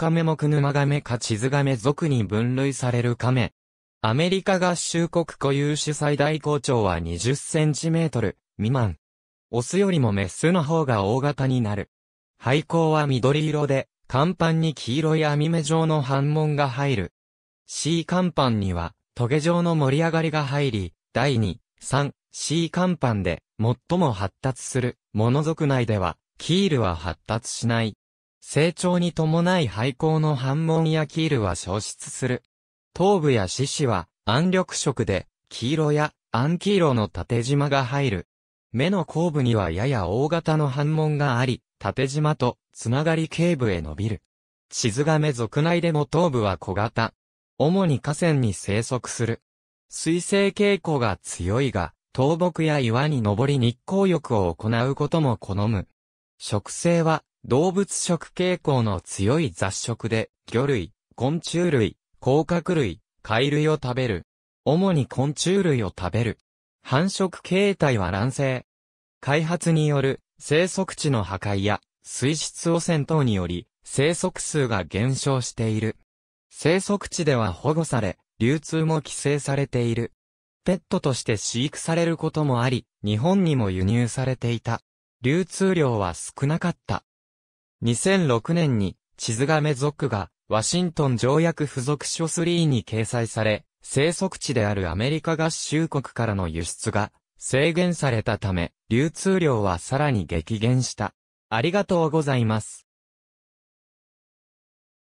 カメ目マガメかチズガメ族に分類されるカメ。アメリカ合衆国固有種最大高長は20センチメートル未満。オスよりもメスの方が大型になる。背光は緑色で、甲板に黄色い網目状の反紋が入る。C 甲板には、トゲ状の盛り上がりが入り、第2、3、C 甲板で最も発達する、モノ族内では、キールは発達しない。成長に伴い廃校の反門やキールは消失する。頭部や獅子は暗緑色で、黄色や暗黄色の縦縞が入る。目の後部にはやや大型の反門があり、縦縞とつながり頸部へ伸びる。地図亀族内でも頭部は小型。主に河川に生息する。水性傾向が強いが、倒木や岩に登り日光浴を行うことも好む。植生は動物食傾向の強い雑食で、魚類、昆虫類、甲殻類、貝類を食べる。主に昆虫類を食べる。繁殖形態は卵生。開発による生息地の破壊や水質汚染等により生息数が減少している。生息地では保護され、流通も規制されている。ペットとして飼育されることもあり、日本にも輸入されていた。流通量は少なかった。2006年に、地図亀族が、ワシントン条約付属書3に掲載され、生息地であるアメリカ合衆国からの輸出が制限されたため、流通量はさらに激減した。ありがとうございます。